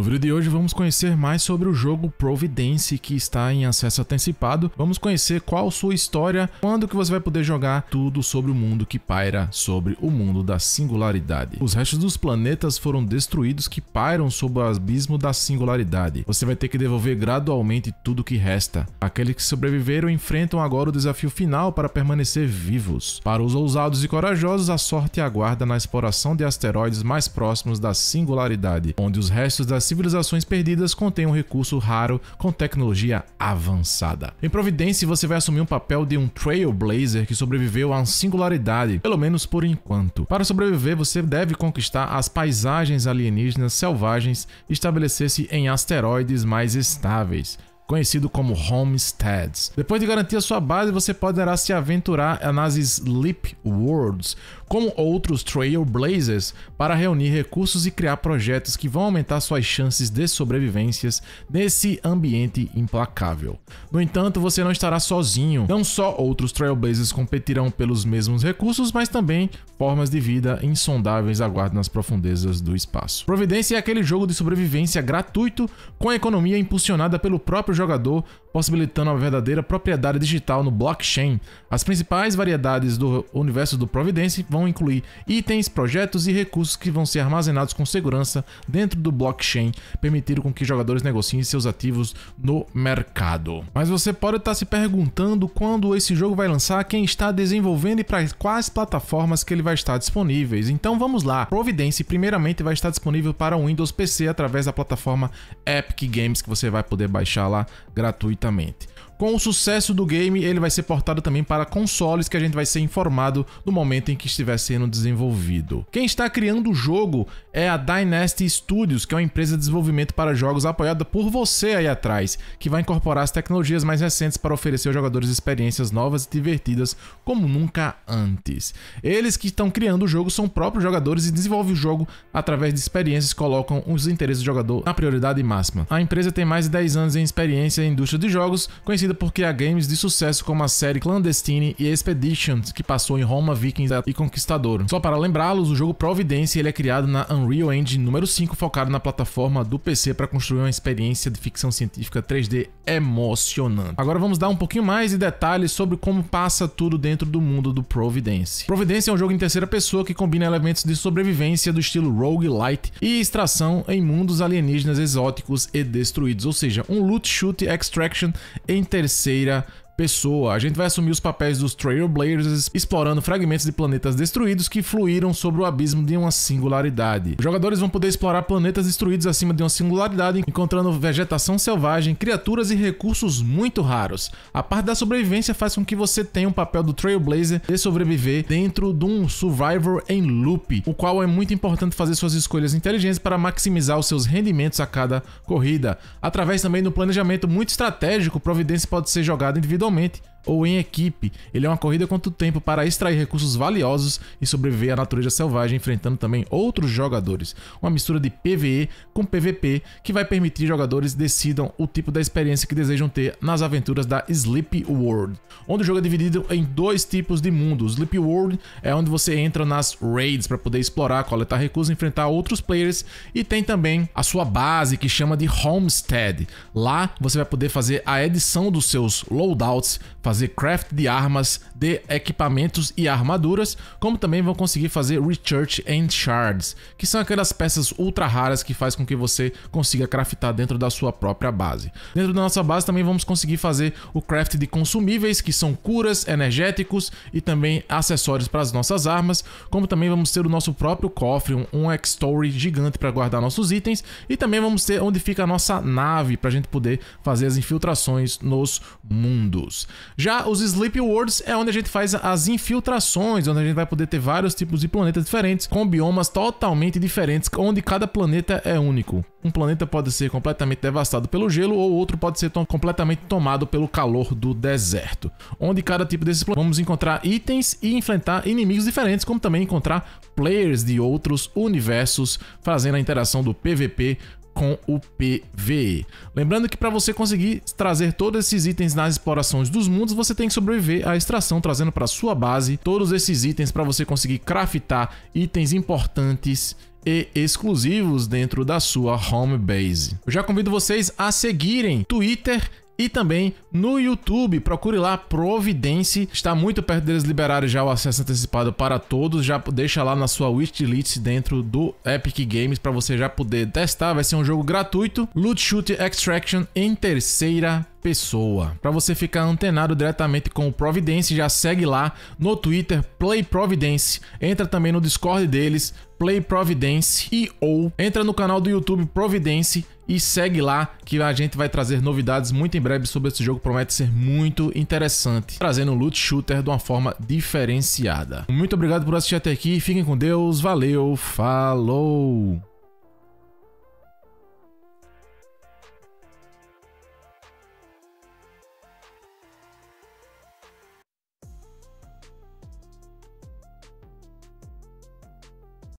No vídeo de hoje vamos conhecer mais sobre o jogo Providence que está em acesso antecipado. Vamos conhecer qual sua história, quando que você vai poder jogar tudo sobre o mundo que paira sobre o mundo da singularidade. Os restos dos planetas foram destruídos que pairam sob o abismo da singularidade. Você vai ter que devolver gradualmente tudo que resta. Aqueles que sobreviveram enfrentam agora o desafio final para permanecer vivos. Para os ousados e corajosos, a sorte aguarda na exploração de asteroides mais próximos da singularidade, onde os restos das Civilizações Perdidas contém um recurso raro com tecnologia avançada. Em Providência você vai assumir um papel de um trailblazer que sobreviveu à singularidade, pelo menos por enquanto. Para sobreviver, você deve conquistar as paisagens alienígenas selvagens e estabelecer-se em asteroides mais estáveis conhecido como homesteads. Depois de garantir a sua base, você poderá se aventurar nas Sleep Worlds, como outros Trailblazers, para reunir recursos e criar projetos que vão aumentar suas chances de sobrevivências nesse ambiente implacável. No entanto, você não estará sozinho. Não só outros Trailblazers competirão pelos mesmos recursos, mas também formas de vida insondáveis aguardam nas profundezas do espaço. Providência é aquele jogo de sobrevivência gratuito com a economia impulsionada pelo próprio jogador, possibilitando uma verdadeira propriedade digital no blockchain. As principais variedades do universo do Providence vão incluir itens, projetos e recursos que vão ser armazenados com segurança dentro do blockchain, permitindo com que jogadores negociem seus ativos no mercado. Mas você pode estar se perguntando quando esse jogo vai lançar, quem está desenvolvendo e para quais plataformas que ele vai estar disponíveis. Então vamos lá. Providence primeiramente vai estar disponível para o Windows PC através da plataforma Epic Games que você vai poder baixar lá gratuitamente. Com o sucesso do game, ele vai ser portado também para consoles que a gente vai ser informado no momento em que estiver sendo desenvolvido. Quem está criando o jogo é a Dynasty Studios, que é uma empresa de desenvolvimento para jogos apoiada por você aí atrás, que vai incorporar as tecnologias mais recentes para oferecer aos jogadores experiências novas e divertidas como nunca antes. Eles que estão criando o jogo são próprios jogadores e desenvolvem o jogo através de experiências que colocam os interesses do jogador na prioridade máxima. A empresa tem mais de 10 anos em experiência em indústria de jogos, conhecida conhecida há games de sucesso como a série Clandestine e Expeditions, que passou em Roma, Vikings e Conquistador. Só para lembrá-los, o jogo Providence ele é criado na Unreal Engine número 5, focado na plataforma do PC para construir uma experiência de ficção científica 3D emocionante. Agora vamos dar um pouquinho mais de detalhes sobre como passa tudo dentro do mundo do Providence. Providence é um jogo em terceira pessoa que combina elementos de sobrevivência do estilo roguelite e extração em mundos alienígenas exóticos e destruídos, ou seja, um loot shoot extraction em terceira terceira pessoa. A gente vai assumir os papéis dos Trailblazers, explorando fragmentos de planetas destruídos que fluíram sobre o abismo de uma singularidade. Os jogadores vão poder explorar planetas destruídos acima de uma singularidade, encontrando vegetação selvagem, criaturas e recursos muito raros. A parte da sobrevivência faz com que você tenha um papel do Trailblazer de sobreviver dentro de um Survivor em loop, o qual é muito importante fazer suas escolhas inteligentes para maximizar os seus rendimentos a cada corrida. Através também do planejamento muito estratégico, Providência pode ser jogada individualmente totalmente ou em equipe. Ele é uma corrida contra o tempo para extrair recursos valiosos e sobreviver à natureza selvagem, enfrentando também outros jogadores. Uma mistura de PvE com PvP que vai permitir jogadores decidam o tipo da experiência que desejam ter nas aventuras da Sleep World, onde o jogo é dividido em dois tipos de mundos Sleep World é onde você entra nas raids para poder explorar, coletar recursos, enfrentar outros players e tem também a sua base que chama de Homestead. Lá você vai poder fazer a edição dos seus loadouts, fazer craft de armas de equipamentos e armaduras, como também vão conseguir fazer Recharge and Shards, que são aquelas peças ultra raras que faz com que você consiga craftar dentro da sua própria base. Dentro da nossa base também vamos conseguir fazer o craft de consumíveis, que são curas, energéticos e também acessórios para as nossas armas, como também vamos ter o nosso próprio cofre, um, um X-Story gigante para guardar nossos itens, e também vamos ter onde fica a nossa nave para a gente poder fazer as infiltrações nos mundos. Já os Sleep Worlds é onde onde a gente faz as infiltrações, onde a gente vai poder ter vários tipos de planetas diferentes, com biomas totalmente diferentes, onde cada planeta é único. Um planeta pode ser completamente devastado pelo gelo ou outro pode ser tom completamente tomado pelo calor do deserto. Onde cada tipo desses planetas vamos encontrar itens e enfrentar inimigos diferentes, como também encontrar players de outros universos, fazendo a interação do PVP com o PVE. Lembrando que para você conseguir trazer todos esses itens nas explorações dos mundos, você tem que sobreviver à extração, trazendo para sua base todos esses itens para você conseguir craftar itens importantes e exclusivos dentro da sua home base. Eu já convido vocês a seguirem Twitter e também no YouTube. Procure lá Providence. Está muito perto deles liberarem já o acesso antecipado para todos. Já deixa lá na sua wishlist dentro do Epic Games para você já poder testar. Vai ser um jogo gratuito. Loot Shoot Extraction em terceira pessoa. Para você ficar antenado diretamente com o Providence, já segue lá no Twitter Play Providence. Entra também no Discord deles, Play Providence e ou entra no canal do YouTube Providence e segue lá que a gente vai trazer novidades muito em breve sobre esse jogo, promete ser muito interessante, trazendo o loot shooter de uma forma diferenciada. Muito obrigado por assistir até aqui, fiquem com Deus, valeu, falou!